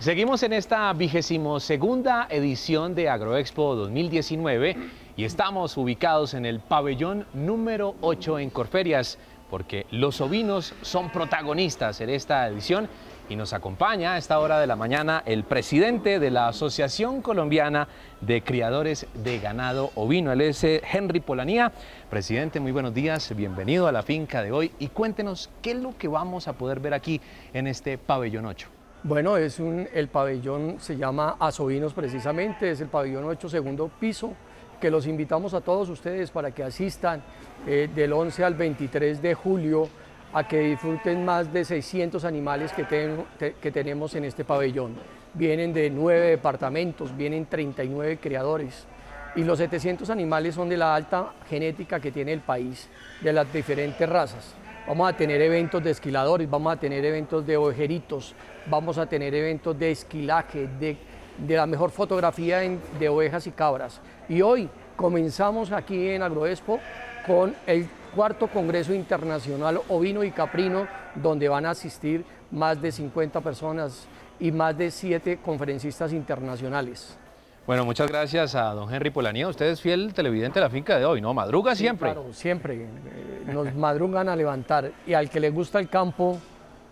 Seguimos en esta vigésimo segunda edición de Agroexpo 2019 y estamos ubicados en el pabellón número 8 en Corferias porque los ovinos son protagonistas en esta edición y nos acompaña a esta hora de la mañana el presidente de la Asociación Colombiana de Criadores de Ganado Ovino, el es eh, Henry Polanía. Presidente, muy buenos días, bienvenido a la finca de hoy y cuéntenos qué es lo que vamos a poder ver aquí en este pabellón 8. Bueno, es el pabellón se llama Asovinos precisamente, es el pabellón 8 segundo piso, que los invitamos a todos ustedes para que asistan eh, del 11 al 23 de julio a que disfruten más de 600 animales que, que tenemos en este pabellón. Vienen de nueve departamentos, vienen 39 criadores y los 700 animales son de la alta genética que tiene el país, de las diferentes razas. Vamos a tener eventos de esquiladores, vamos a tener eventos de ovejeritos, vamos a tener eventos de esquilaje, de, la mejor fotografía de ovejas y cabras. Y hoy comenzamos aquí en Agroexpo con el cuarto Congreso Internacional Ovino y Caprino, donde van a asistir más de 50 personas y más de 7 conferencistas internacionales. Bueno, muchas gracias a don Henry Polanía. Usted es fiel televidente de la finca de hoy, ¿no? Madruga siempre. Claro, siempre. Eh, nos madrugan a levantar. Y al que le gusta el campo,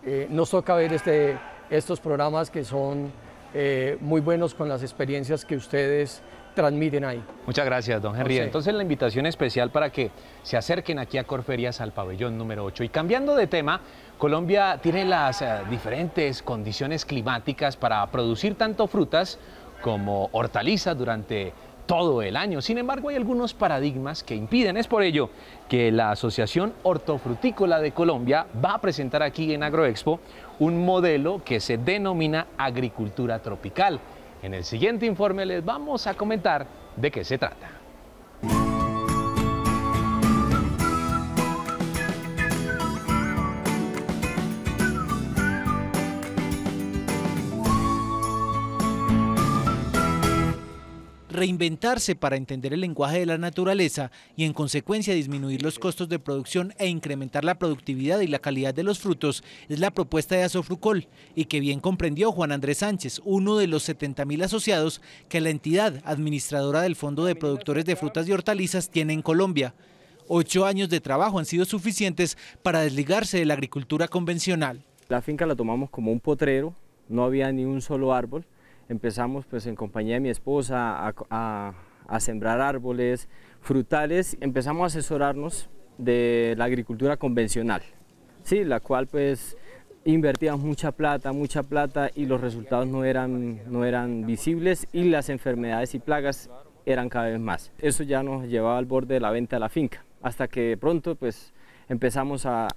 eh, nos toca ver este, estos programas que son eh, muy buenos con las experiencias que ustedes transmiten ahí. Muchas gracias, don Henry. Entonces la invitación especial para que se acerquen aquí a Corferias al pabellón número 8. Y cambiando de tema, Colombia tiene las diferentes condiciones climáticas para producir tanto frutas como hortaliza durante todo el año. Sin embargo, hay algunos paradigmas que impiden. Es por ello que la Asociación Hortofrutícola de Colombia va a presentar aquí en Agroexpo un modelo que se denomina agricultura tropical. En el siguiente informe les vamos a comentar de qué se trata. reinventarse para entender el lenguaje de la naturaleza y en consecuencia disminuir los costos de producción e incrementar la productividad y la calidad de los frutos es la propuesta de Azofrucol y que bien comprendió Juan Andrés Sánchez, uno de los 70.000 asociados que la entidad administradora del Fondo de Productores de Frutas y Hortalizas tiene en Colombia. Ocho años de trabajo han sido suficientes para desligarse de la agricultura convencional. La finca la tomamos como un potrero, no había ni un solo árbol, empezamos pues en compañía de mi esposa a, sembrar árboles, frutales, empezamos a asesorarnos de la agricultura convencional, ¿sí? la cual pues invertíamos mucha plata, mucha plata y los resultados no eran, no eran visibles y las enfermedades y plagas eran cada vez más. Eso ya nos llevaba al borde de la venta de la finca, hasta que pronto pues empezamos a,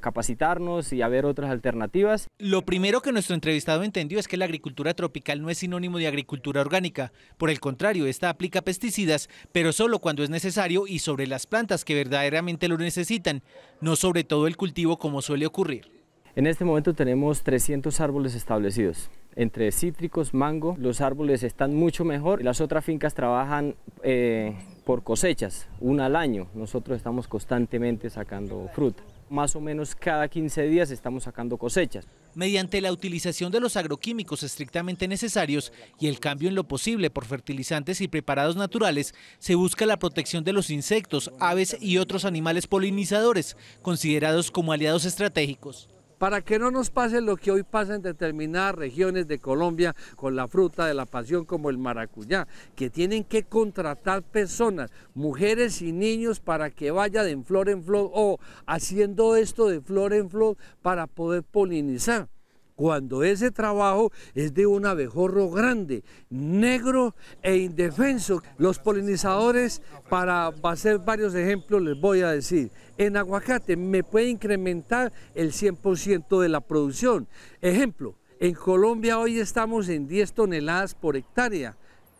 capacitarnos y a ver otras alternativas. Lo primero que nuestro entrevistado entendió es que la agricultura tropical no es sinónimo de agricultura orgánica. Por el contrario, esta aplica pesticidas, pero solo cuando es necesario y sobre las plantas que verdaderamente lo necesitan, no sobre todo el cultivo como suele ocurrir. En este momento tenemos 300 árboles establecidos entre cítricos, mango, los árboles están mucho mejor. Las otras fincas trabajan eh, por cosechas, una al año. Nosotros estamos constantemente sacando fruta. Más o menos cada 15 días estamos sacando cosechas. Mediante la utilización de los agroquímicos estrictamente necesarios y el cambio en lo posible por fertilizantes y preparados naturales, se busca la protección de los insectos, aves y otros animales polinizadores, considerados como aliados estratégicos para que no nos pase lo que hoy pasa en determinadas regiones de Colombia con la fruta de la pasión como el maracuyá, que tienen que contratar personas, mujeres y niños para que vaya de flor en flor o haciendo esto de flor en flor para poder polinizar cuando ese trabajo es de un abejorro grande, negro e indefenso. Los polinizadores, para hacer varios ejemplos, les voy a decir, en aguacate me puede incrementar el 100% de la producción. Ejemplo, en Colombia hoy estamos en 10 toneladas por hectárea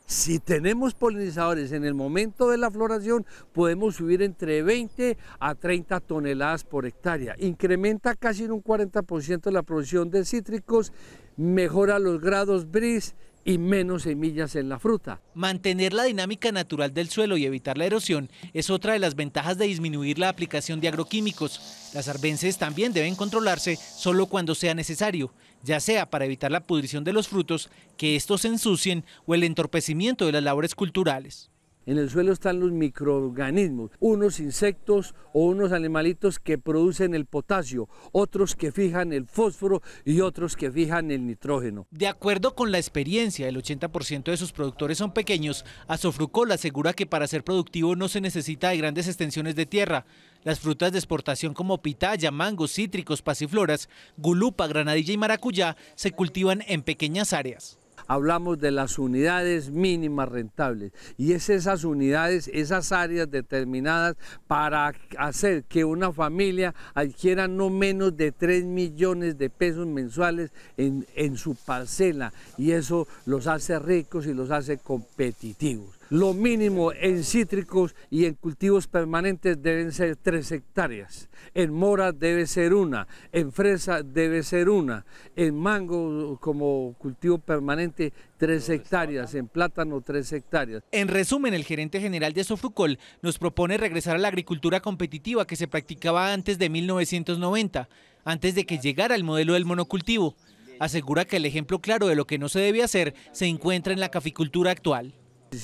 si tenemos polinizadores en el momento de la floración, podemos subir entre 20 a 30 toneladas por hectárea. Incrementa casi en un 40% la producción de cítricos mejora los grados bris y menos semillas en la fruta. Mantener la dinámica natural del suelo y evitar la erosión es otra de las ventajas de disminuir la aplicación de agroquímicos. Las arbences también deben controlarse solo cuando sea necesario, ya sea para evitar la pudrición de los frutos, que estos se ensucien o el entorpecimiento de las labores culturales. En el suelo están los microorganismos, unos insectos o unos animalitos que producen el potasio, otros que fijan el fósforo y otros que fijan el nitrógeno. De acuerdo con la experiencia, el 80% de sus productores son pequeños. Azofrucol asegura que para ser productivo no se necesita de grandes extensiones de tierra. Las frutas de exportación como pitaya, mangos, cítricos, pasifloras, gulupa, granadilla y maracuyá se cultivan en pequeñas áreas hablamos de las unidades mínimas rentables y es esas unidades, esas áreas determinadas para hacer que una familia adquiera no menos de 3 millones de pesos mensuales en, en su parcela y eso los hace ricos y los hace competitivos. Lo mínimo en cítricos y en cultivos permanentes deben ser tres hectáreas. En mora debe ser una, en fresa debe ser una, en mango como cultivo permanente tres hectáreas, en plátano tres hectáreas. En resumen, el gerente general de Sofrucol nos propone regresar a la agricultura competitiva que se practicaba antes de 1990, antes de que llegara el modelo del monocultivo asegura que el ejemplo claro de lo que no se debe hacer se encuentra en la caficultura actual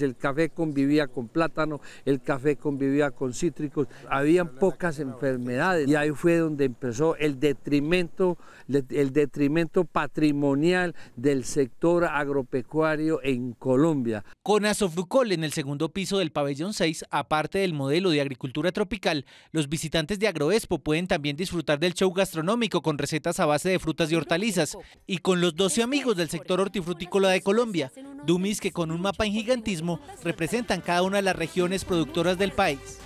el café convivía con plátano, el café convivía con cítricos, habían pocas enfermedades y ahí fue donde empezó el detrimento, el detrimento patrimonial del sector agropecuario en Colombia. Con Asofrucol en el segundo piso del pabellón 6, aparte del modelo de agricultura tropical, los visitantes de Agroexpo pueden también disfrutar del show gastronómico con recetas a base de frutas y hortalizas y con los 12 amigos del sector hortifrutícola de Colombia. Dummies que con un mapa en gigantismo representan cada una de las regiones productoras del país.